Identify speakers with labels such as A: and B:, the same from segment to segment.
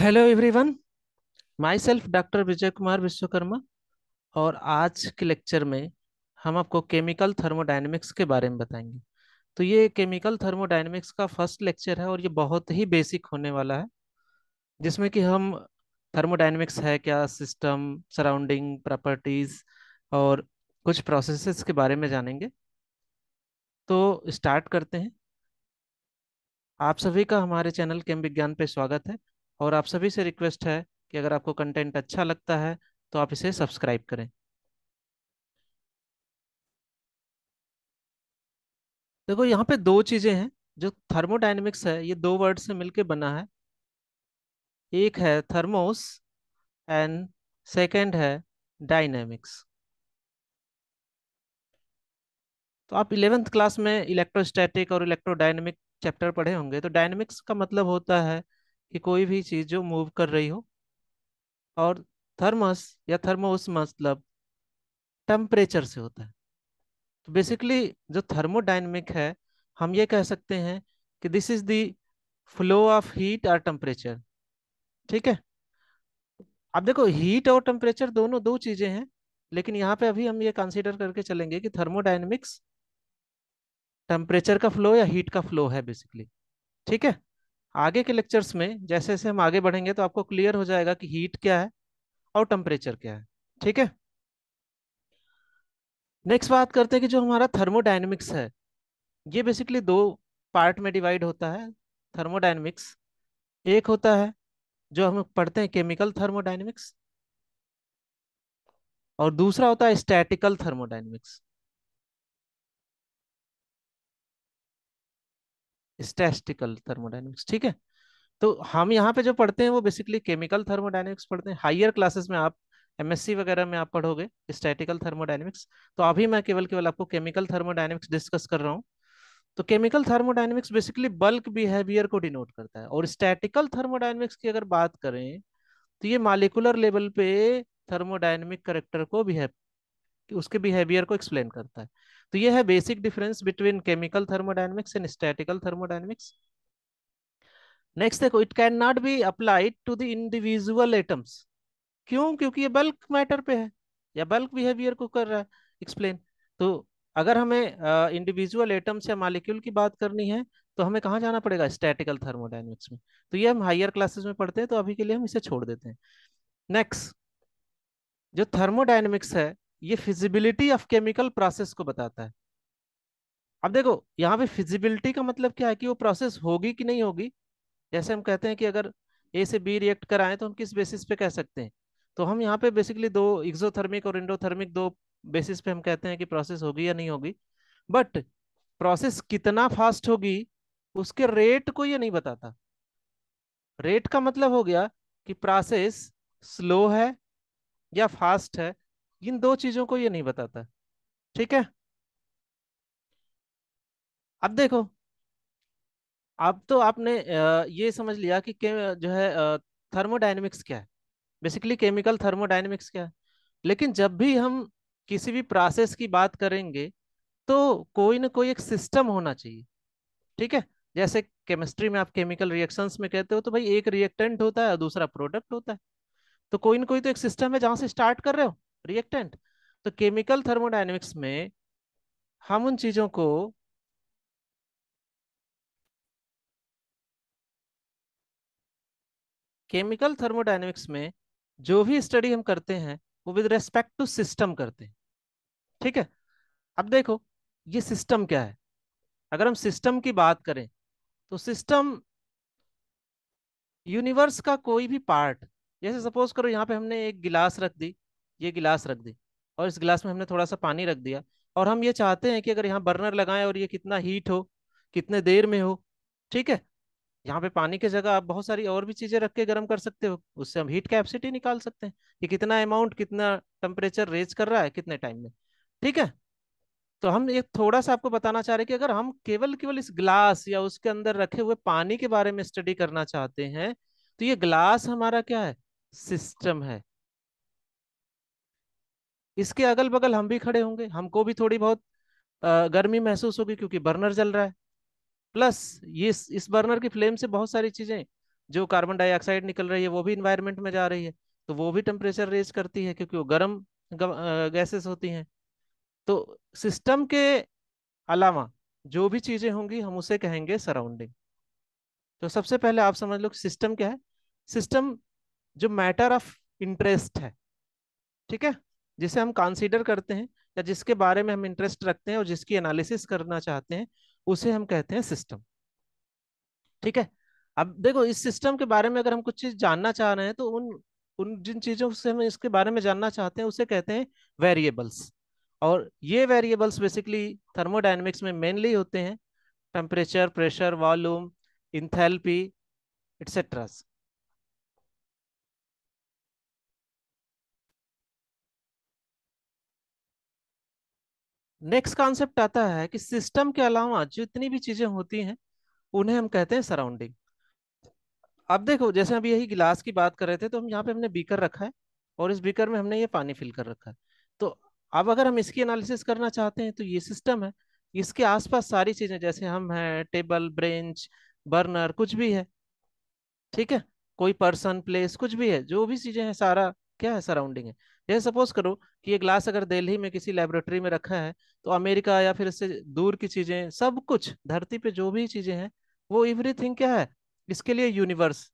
A: hello everyone my self doctor Vijay Kumar Vishwakarma और आज के लेक्चर में हम आपको केमिकल थर्मोडाइनमिक्स के बारे में बताएंगे तो ये केमिकल थर्मोडाइनमिक्स का फर्स्ट लेक्चर है और ये बहुत ही बेसिक होने वाला है जिसमें कि हम थर्मोडाइनमिक्स है क्या सिस्टम सराउंडिंग प्रॉपर्टीज़ और कुछ प्रोसेसेस के बारे में जानेंगे तो स्टार्ट करते हैं आप सभी का हमारे चैनल केम विज्ञान पर स्वागत है और आप सभी से रिक्वेस्ट है कि अगर आपको कंटेंट अच्छा लगता है तो आप इसे सब्सक्राइब करें देखो यहाँ पे दो चीज़ें हैं जो थर्मोडाइनमिक्स है ये दो वर्ड से मिलके बना है एक है थर्मोस एंड सेकंड है डायनेमिक्स तो आप इलेवेंथ क्लास में इलेक्ट्रोस्टैटिक और इलेक्ट्रोडाइनमिक चैप्टर पढ़े होंगे तो डायनेमिक्स का मतलब होता है कि कोई भी चीज़ जो मूव कर रही हो और थर्मस या थर्मोस मतलब टेम्परेचर से होता है तो बेसिकली जो थर्मोडाइनमिक है हम ये कह सकते हैं कि this is the flow of heat और टेम्परेचर ठीक है अब देखो हीट और टेम्परेचर दोनों दो चीज़ें हैं लेकिन यहाँ पे अभी हम ये कंसीडर करके चलेंगे कि थर्मोडाइनमिक्स टेम्परेचर का फ्लो या हीट का फ्लो है बेसिकली ठीक है आगे के लेक्चर्स में जैसे जैसे हम आगे बढ़ेंगे तो आपको क्लियर हो जाएगा कि हीट क्या है और टेम्परेचर क्या है ठीक है नेक्स्ट बात करते हैं कि जो हमारा थर्मोडाइनमिक्स है ये बेसिकली दो पार्ट में डिवाइड होता है थर्मोडाइनमिक्स एक होता है जो हम पढ़ते हैं केमिकल थर्मोडाइनमिक्स और दूसरा होता है स्टैटिकल थर्मोडाइनमिक्स स्टेस्टिकल थर्मोडाइनमिक्स ठीक है तो हम यहाँ पे जो पढ़ते हैं वो बेसिकली केमिकल थर्मोडाइनमिक्स पढ़ते हैं हायर क्लासेस में आप एमएससी वगैरह में आप पढ़ोगे स्टैटिकल थर्मोडाइनमिक्स तो अभी मैं केवल केवल आपको केमिकल थर्मोडाइनमिक्स डिस्कस कर रहा हूँ तो chemical thermodynamics basically bulk behaviour को डिनोट करता है और स्टैटिकल थर्मोडाइनमिक्स की अगर बात करें तो ये मालिकुलर लेवल पे थर्मोडाइनमिक करेक्टर को बिहेव उसके बिहेवियर को एक्सप्लेन करता है तो ये है basic difference between chemical thermodynamics and statistical thermodynamics next देखो it can not be applied to the individual atoms क्यों क्योंकि ये बल्क मैटर पे है या बल्क बिहेवियर को कर रहा है एक्सप्लेन तो अगर हमें इंडिविजुअल एटम्स या मालिक्यूल की बात करनी है तो हमें कहाँ जाना पड़ेगा स्टैटिकल थर्मोडाइनमिक्स में तो ये हम हायर क्लासेस में पढ़ते हैं तो अभी के लिए हम इसे छोड़ देते हैं नेक्स्ट जो थर्मोडाइनमिक्स है ये फिजिबिलिटी ऑफ केमिकल प्रोसेस को बताता है अब देखो यहाँ पे फिजिबिलिटी का मतलब क्या है कि वो प्रोसेस होगी कि नहीं होगी जैसे हम कहते हैं कि अगर ए से बी रिएक्ट कराएं तो हम किस बेसिस पे कह सकते हैं तो हम यहाँ पे बेसिकली दो एक्सोथर्मिक और इंडोथर्मिक दो बेसिस पे हम कहते हैं कि प्रोसेस होगी या नहीं होगी बट प्रोसेस कितना फास्ट होगी उसके रेट को ये नहीं बताता रेट का मतलब हो गया कि प्रोसेस स्लो है या फास्ट है इन दो चीजों को ये नहीं बताता ठीक है अब देखो अब तो आपने ये समझ लिया कि जो है थर्मोडाइनमिक्स क्या है बेसिकली केमिकल थर्मोडाइनमिक्स क्या है लेकिन जब भी हम किसी भी प्रोसेस की बात करेंगे तो कोई ना कोई एक सिस्टम होना चाहिए ठीक है जैसे केमिस्ट्री में आप केमिकल रिएक्शंस में कहते हो तो भाई एक रिएक्टेंट होता है और दूसरा प्रोडक्ट होता है तो कोई ना कोई तो एक सिस्टम है जहां से स्टार्ट कर रहे हो रिएक्टेंट तो केमिकल थर्मोडाइनमिक्स में हम उन चीजों को केमिकल थर्मोडाइनमिक्स में जो भी स्टडी हम करते हैं वो विद रेस्पेक्ट टू सिस्टम करते हैं ठीक है अब देखो ये सिस्टम क्या है अगर हम सिस्टम की बात करें तो सिस्टम यूनिवर्स का कोई भी पार्ट जैसे सपोज करो यहाँ पे हमने एक गिलास रख दी ये गिलास रख दी और इस गिलास में हमने थोड़ा सा पानी रख दिया और हम ये चाहते हैं कि अगर यहाँ बर्नर लगाएं और ये कितना हीट हो कितने देर में हो ठीक है यहाँ पे पानी की जगह आप बहुत सारी और भी चीज़ें रख के गर्म कर सकते हो उससे हम हीट कैपेसिटी निकाल सकते हैं कि कितना अमाउंट कितना टेम्परेचर रेज कर रहा है कितने टाइम में ठीक है तो हम ये थोड़ा सा आपको बताना चाह रहे हैं कि अगर हम केवल केवल इस ग्लास या उसके अंदर रखे हुए पानी के बारे में स्टडी करना चाहते हैं तो ये ग्लास हमारा क्या है सिस्टम है इसके अगल बगल हम भी खड़े होंगे हमको भी थोड़ी बहुत गर्मी महसूस होगी क्योंकि बर्नर जल रहा है प्लस ये इस, इस बर्नर की फ्लेम से बहुत सारी चीज़ें जो कार्बन डाइऑक्साइड निकल रही है वो भी इन्वायरमेंट में जा रही है तो वो भी टेम्परेचर रेज करती है क्योंकि वो गर्म गैसेस होती हैं तो सिस्टम के अलावा जो भी चीज़ें होंगी हम उसे कहेंगे सराउंडिंग तो सबसे पहले आप समझ लो सिस्टम क्या है सिस्टम जो मैटर ऑफ इंटरेस्ट है ठीक है जिसे हम कंसीडर करते हैं या जिसके बारे में हम इंटरेस्ट रखते हैं और जिसकी एनालिसिस करना चाहते हैं उसे हम कहते हैं सिस्टम ठीक है अब देखो इस सिस्टम के बारे में अगर हम कुछ चीज जानना चाह रहे हैं तो उन उन जिन चीजों से हम इसके बारे में जानना चाहते हैं उसे कहते हैं वेरिएबल्स और ये वेरिएबल्स बेसिकली थर्मोडाइनमिक्स में मेनली होते हैं temperature pressure volume enthalpy etceteras next concept आता है कि सिस्टम के अलावा जितनी भी चीजें होती हैं उन्हें हम कहते हैं सराउंडिंग अब देखो जैसे अभी यही गिलास की बात कर रहे थे तो हम यहाँ पे हमने बीकर रखा है और इस बीकर में हमने ये पानी फिल कर रखा है तो अब अगर हम इसकी एनालिसिस करना चाहते हैं तो ये सिस्टम है इसके आसपास सारी चीजें जैसे हम हैं टेबल ब्रेंच बर्नर कुछ भी है ठीक है कोई पर्सन प्लेस कुछ भी है जो भी चीजें हैं सारा क्या है सराउंडिंग है जैसे सपोज करो कि ये ग्लास अगर दिल्ली में किसी लेबोरेटरी में रखा है तो अमेरिका या फिर इससे दूर की चीज़ें सब कुछ धरती पे जो भी चीज़ें हैं वो एवरीथिंग क्या है इसके लिए यूनिवर्स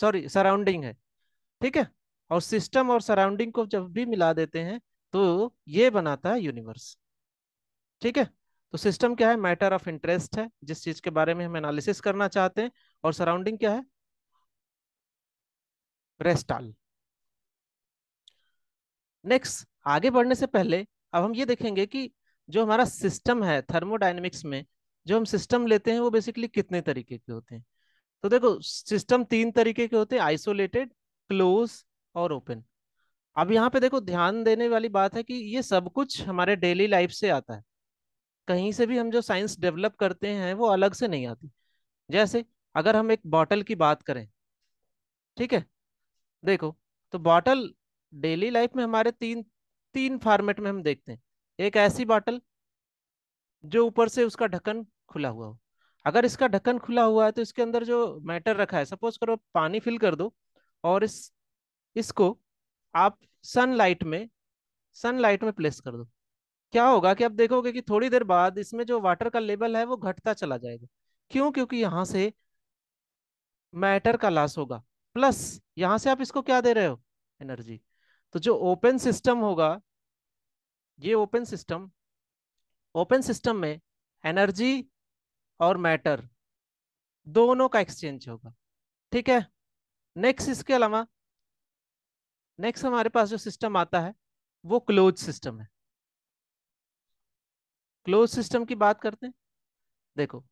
A: सॉरी सराउंडिंग है ठीक है और सिस्टम और सराउंडिंग को जब भी मिला देते हैं तो ये बनाता है यूनिवर्स ठीक है तो सिस्टम क्या है मैटर ऑफ इंटरेस्ट है जिस चीज के बारे में हम एनालिसिस करना चाहते हैं और सराउंडिंग क्या है रेस्टाल नेक्स्ट आगे बढ़ने से पहले अब हम ये देखेंगे कि जो हमारा सिस्टम है थर्मोडाइनमिक्स में जो हम सिस्टम लेते हैं वो बेसिकली कितने तरीके के होते हैं तो देखो सिस्टम तीन तरीके के होते हैं आइसोलेटेड क्लोज और ओपन अब यहाँ पे देखो ध्यान देने वाली बात है कि ये सब कुछ हमारे डेली लाइफ से आता है कहीं से भी हम जो साइंस डेवलप करते हैं वो अलग से नहीं आती जैसे अगर हम एक बॉटल की बात करें ठीक है देखो तो बॉटल डेली लाइफ में हमारे तीन तीन फॉर्मेट में हम देखते हैं एक ऐसी बॉटल जो ऊपर से उसका ढक्कन खुला हुआ हो अगर इसका ढक्कन खुला हुआ है तो इसके अंदर जो मैटर रखा है सपोज करो पानी फिल कर दो और इस इसको आप सनलाइट में सनलाइट में प्लेस कर दो क्या होगा कि आप देखोगे कि थोड़ी देर बाद इसमें जो वाटर का लेवल है वो घटता चला जाएगा क्यों क्योंकि यहाँ से मैटर का लॉस होगा प्लस यहाँ से आप इसको क्या दे रहे हो एनर्जी तो जो ओपन सिस्टम होगा ये ओपन सिस्टम ओपन सिस्टम में एनर्जी और मैटर दोनों का एक्सचेंज होगा ठीक है नेक्स्ट इसके अलावा नेक्स्ट हमारे पास जो सिस्टम आता है वो क्लोज सिस्टम है क्लोज सिस्टम की बात करते हैं देखो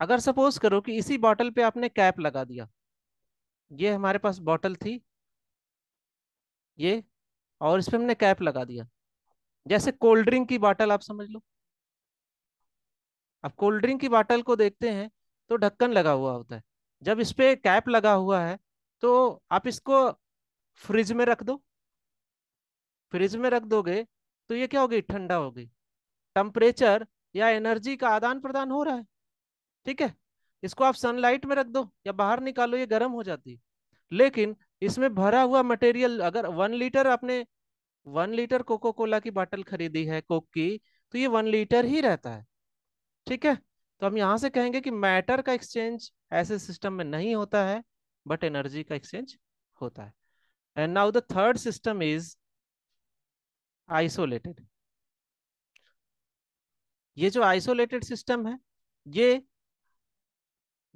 A: अगर सपोज करो कि इसी बॉटल पे आपने कैप लगा दिया ये हमारे पास बॉटल थी ये और इस पर हमने कैप लगा दिया जैसे कोल्ड ड्रिंक की बाटल आप समझ लो अब कोल्ड ड्रिंक की बाटल को देखते हैं तो ढक्कन लगा हुआ होता है जब इस पर कैप लगा हुआ है तो आप इसको फ्रिज में रख दो फ्रिज में रख दोगे तो ये क्या होगी ठंडा हो गई या एनर्जी का आदान प्रदान हो रहा है ठीक है इसको आप सनलाइट में रख दो या बाहर निकालो ये गर्म हो जाती है लेकिन इसमें भरा हुआ मटेरियल अगर वन लीटर आपने वन लीटर कोको कोला की बॉटल खरीदी है कोक की तो ये वन लीटर ही रहता है ठीक है तो हम यहां से कहेंगे कि मैटर का एक्सचेंज ऐसे सिस्टम में नहीं होता है बट एनर्जी का एक्सचेंज होता है and now the third system is isolated ये जो आइसोलेटेड सिस्टम है ये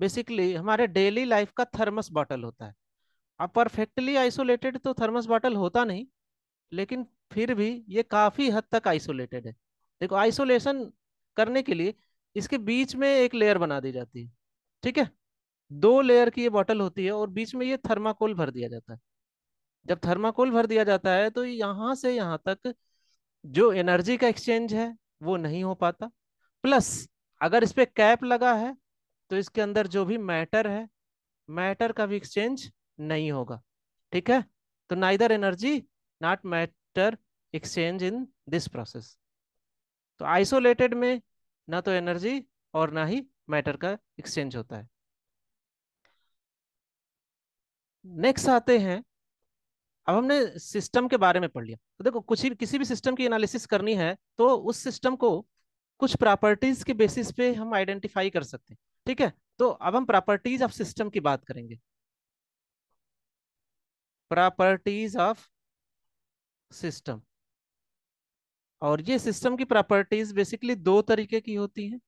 A: बेसिकली हमारे डेली लाइफ का थर्मस बॉटल होता है अब परफेक्टली आइसोलेटेड तो थर्मस बॉटल होता नहीं लेकिन फिर भी ये काफ़ी हद तक आइसोलेटेड है देखो आइसोलेशन करने के लिए इसके बीच में एक लेयर बना दी जाती है ठीक है दो लेयर की ये बॉटल होती है और बीच में ये थर्माकोल भर दिया जाता है जब थर्माकोल भर दिया जाता है तो यहाँ से यहाँ तक जो एनर्जी का एक्सचेंज है वो नहीं हो पाता प्लस अगर इस पर कैप लगा है तो इसके अंदर जो भी मैटर है मैटर का भी एक्सचेंज नहीं होगा ठीक है तो neither energy not matter exchange in this process तो आइसोलेटेड में ना तो एनर्जी और ना ही मैटर का एक्सचेंज होता है नेक्स्ट आते हैं अब हमने सिस्टम के बारे में पढ़ लिया तो देखो कुछ ही किसी भी सिस्टम की एनालिसिस करनी है तो उस सिस्टम को कुछ प्रॉपर्टीज के बेसिस पे हम आइडेंटिफाई कर सकते हैं ठीक है तो अब हम प्रॉपर्टीज ऑफ सिस्टम की बात करेंगे प्रॉपर्टीज ऑफ सिस्टम और ये सिस्टम की प्रॉपर्टीज बेसिकली दो तरीके की होती हैं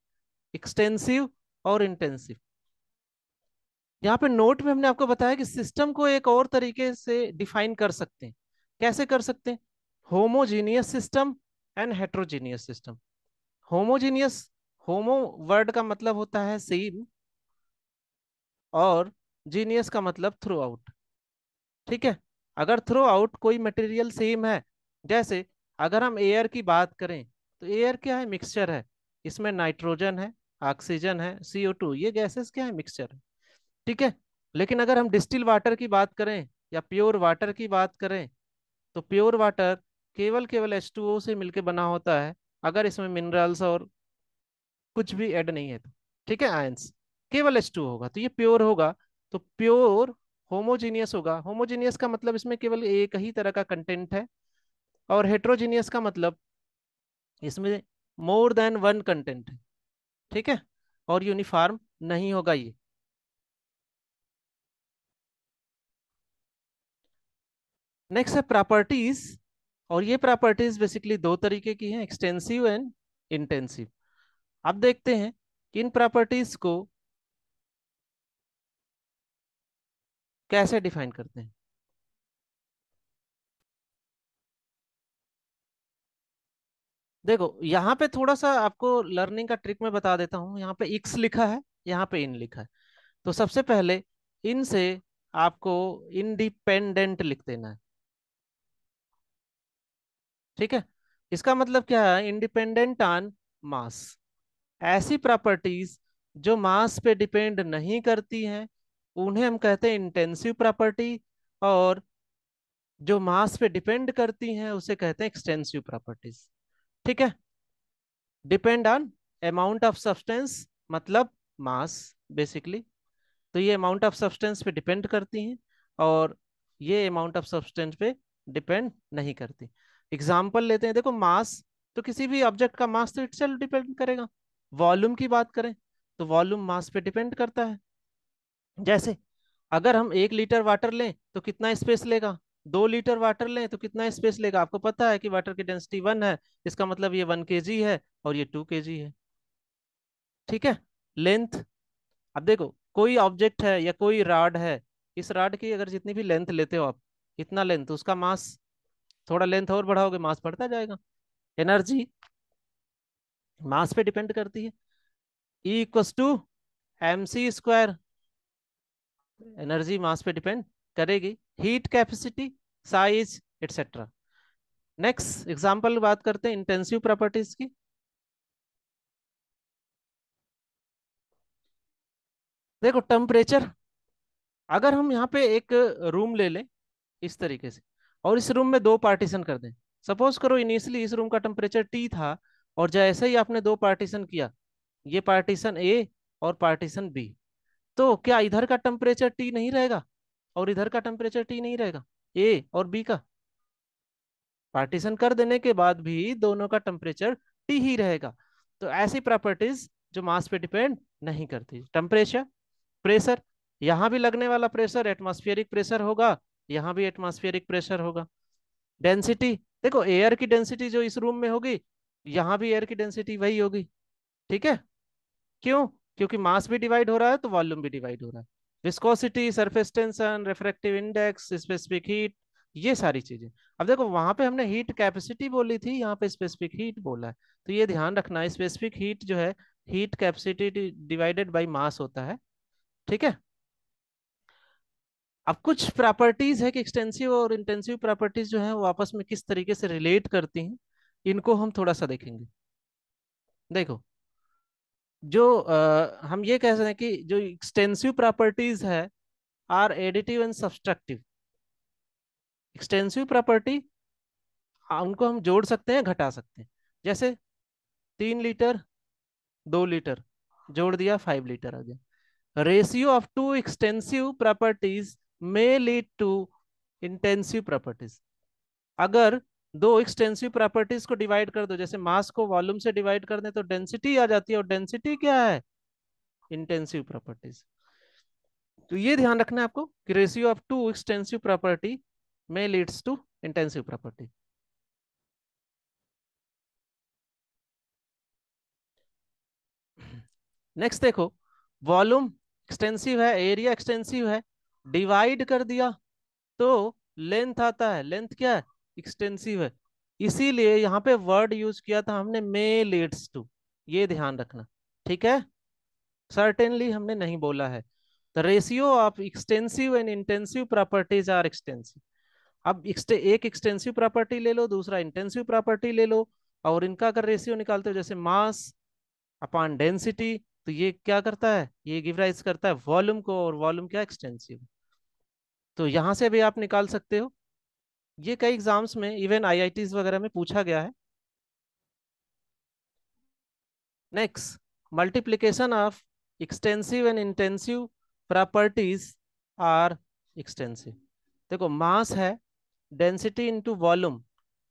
A: एक्सटेंसिव और इंटेंसिव यहाँ पे नोट में हमने आपको बताया कि सिस्टम को एक और तरीके से डिफाइन कर सकते हैं कैसे कर सकते हैं homogeneous system and heterogeneous system homogeneous homo word का मतलब होता है सेम और जीनियस का मतलब थ्रू आउट ठीक है अगर थ्रो आउट कोई मटेरियल सेम है जैसे अगर हम एयर की बात करें तो एयर क्या है मिक्सचर है इसमें नाइट्रोजन है ऑक्सीजन है सी ये गैसेस क्या है मिक्सचर है ठीक है लेकिन अगर हम डिस्टिल वाटर की बात करें या प्योर वाटर की बात करें तो प्योर वाटर केवल केवल एच से मिलकर बना होता है अगर इसमें मिनरल्स और कुछ भी ऐड नहीं है तो ठीक है आयंस केवल एच होगा तो ये प्योर होगा तो प्योर होमोजीनियस होगा होमोजीनियस का मतलब इसमें केवल एक ही तरह का कंटेंट है और हेट्रोजीनियस का मतलब इसमें मोर देन वन कंटेंट है ठीक है और यूनिफॉर्म नहीं होगा ये नेक्स्ट है प्रॉपर्टीज और ये प्रॉपर्टीज बेसिकली दो तरीके की हैं एक्सटेंसिव एंड इंटेंसिव अब देखते हैं कि इन प्रॉपर्टीज को कैसे डिफाइन करते हैं देखो यहाँ पे थोड़ा सा आपको लर्निंग का ट्रिक मैं बता देता हूं यहाँ पे इक्स लिखा है यहाँ पे इन लिखा है तो सबसे पहले इन से आपको इंडिपेंडेंट लिख देना है ठीक है इसका मतलब क्या है इंडिपेंडेंट ऑन मास ऐसी प्रॉपर्टीज जो मास पे डिपेंड नहीं करती हैं उन्हें हम कहते हैं इंटेंसिव प्रॉपर्टी और जो मास पे डिपेंड करती हैं उसे कहते हैं एक्सटेंसिव प्रॉपर्टीज ठीक है depend on amount of substance मतलब मास बेसिकली तो ये अमाउंट ऑफ सब्सटेंस पे डिपेंड करती हैं और ये अमाउंट ऑफ सब्सटेंस पे डिपेंड नहीं करती एग्जाम्पल लेते हैं देखो मास तो किसी भी ऑब्जेक्ट का मास तो इट डिपेंड करेगा वॉल्यूम की बात करें तो वॉल्यूम मास पे डिपेंड करता है जैसे अगर हम एक लीटर वाटर लें तो कितना स्पेस लेगा दो लीटर वाटर लें तो कितना स्पेस लेगा आपको पता है कि वाटर की डेंसिटी वन है इसका मतलब ये वन के है और ये टू के है ठीक है लेंथ अब देखो कोई ऑब्जेक्ट है या कोई राड है इस राड की अगर जितनी भी लेंथ लेते हो आप इतना लेंथ उसका मास थोड़ा लेंथ और बढ़ाओगे मास बढ़ता जाएगा एनर्जी मास पे डिपेंड करती है E equals to M C square energy mass पे डिपेंड करेगी heat capacity size etcetera next example बात करते हैं इंटेंसिव प्रॉपर्टीज की देखो टेम्परेचर अगर हम यहाँ पे एक रूम ले लें इस तरीके से और इस रूम में दो पार्टीशन कर दें सपोज करो इनिशियली इस रूम का टेम्परेचर टी था और जैसे ही आपने दो पार्टीशन किया ये पार्टीशन ए और पार्टीशन बी तो क्या इधर का टेम्परेचर टी नहीं रहेगा और इधर का टेम्परेचर टी नहीं रहेगा ए और बी का पार्टीशन कर देने के बाद भी दोनों का टेम्परेचर टी ही रहेगा तो ऐसी प्रॉपर्टीज जो मास पे डिपेंड नहीं करती टेम्परेचर प्रेशर यहां भी लगने वाला प्रेशर एटमोस्फियरिक प्रेशर होगा यहां भी एटमोस्फियरिक प्रेशर होगा डेंसिटी देखो एयर की डेंसिटी जो इस रूम में होगी यहां भी एयर की डेंसिटी वही होगी ठीक है क्यों क्योंकि मास भी डिवाइड हो रहा है तो वॉल्यूम भी डिवाइड हो रहा है viscosity surface tension refractive index specific heat ये सारी चीजें अब देखो वहां पे हमने हीट कैपेसिटी बोली थी यहाँ पे स्पेसिफिक हीट बोला है तो ये ध्यान रखना है स्पेसिफिक हीट जो है heat capacity divided by mass होता है ठीक है अब कुछ प्रॉपर्टीज है कि एक्सटेंसिव और इंटेंसिव प्रॉपर्टीज जो है वो आपस में किस तरीके से रिलेट करती हैं इनको हम थोड़ा सा देखेंगे देखो जो आ, हम ये कह सकते हैं कि जो एक्सटेंसिव प्रॉपर्टीज है are additive and subtractive extensive property उनको हम जोड़ सकते हैं घटा सकते हैं जैसे तीन लीटर दो लीटर जोड़ दिया फाइव लीटर आ गया ratio of two extensive properties may lead to intensive properties अगर दो एक्सटेंसिव प्रॉपर्टीज को डिवाइड कर दो जैसे मास को वॉल्यूम से डिवाइड कर दे तो डेंसिटी आ जाती है और डेंसिटी क्या है इंटेंसिव प्रॉपर्टीज तो ये ध्यान रखना है आपको कि ratio of two extensive property में leads to intensive property next देखो वॉल्यूम एक्सटेंसिव है एरिया एक्सटेंसिव है डिवाइड कर दिया तो लेंथ आता है लेंथ क्या है एक्सटेंसिव है इसीलिए यहाँ पे वर्ड यूज किया था हमने मे लेट्स टू ये ध्यान रखना ठीक है सर्टेनली हमने नहीं बोला है the ratio of extensive and intensive properties are extensive अब एक एक्सटेंसिव प्रॉपर्टी ले लो दूसरा इंटेंसिव प्रॉपर्टी ले लो और इनका अगर रेशियो निकालते हो जैसे मास अपॉन डेंसिटी तो ये क्या करता है ये गिवराइज करता है वॉल्यूम को और वॉल्यूम क्या एक्सटेंसिव तो यहां से भी आप निकाल सकते हो ये कई एग्जाम्स में इवन आईआईटीज वगैरह में पूछा गया है next multiplication of extensive and intensive properties are extensive देखो मास है डेंसिटी इनटू वॉल्यूम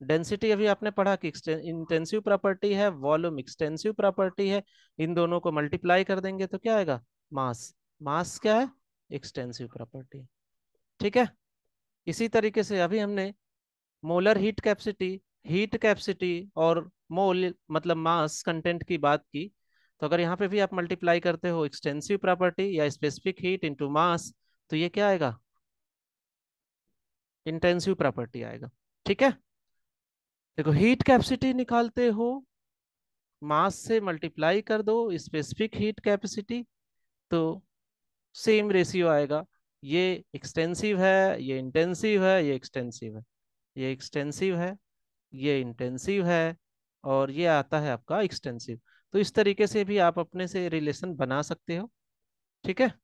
A: डेंसिटी अभी आपने पढ़ा कि इंटेंसिव प्रॉपर्टी है वॉल्यूम एक्सटेंसिव प्रॉपर्टी है इन दोनों को मल्टीप्लाई कर देंगे तो क्या आएगा मास मास क्या है एक्सटेंसिव प्रॉपर्टी ठीक है इसी तरीके से अभी हमने molar heat capacity heat capacity और मोल मतलब मास कंटेंट की बात की तो अगर यहाँ पे भी आप मल्टीप्लाई करते हो एक्सटेंसिव प्रॉपर्टी या स्पेसिफिक हीट इंटू मास तो ये क्या आएगा इंटेंसिव प्रॉपर्टी आएगा ठीक है देखो हीट कैपेसिटी निकालते हो मास से मल्टीप्लाई कर दो स्पेसिफिक हीट कैपेसिटी तो सेम रेशियो आएगा ये एक्सटेंसिव है ये इंटेंसिव है ये एक्सटेंसिव है ये एक्सटेंसिव है ये इंटेंसिव है और ये आता है आपका एक्सटेंसिव तो इस तरीके से भी आप अपने से रिलेशन बना सकते हो ठीक है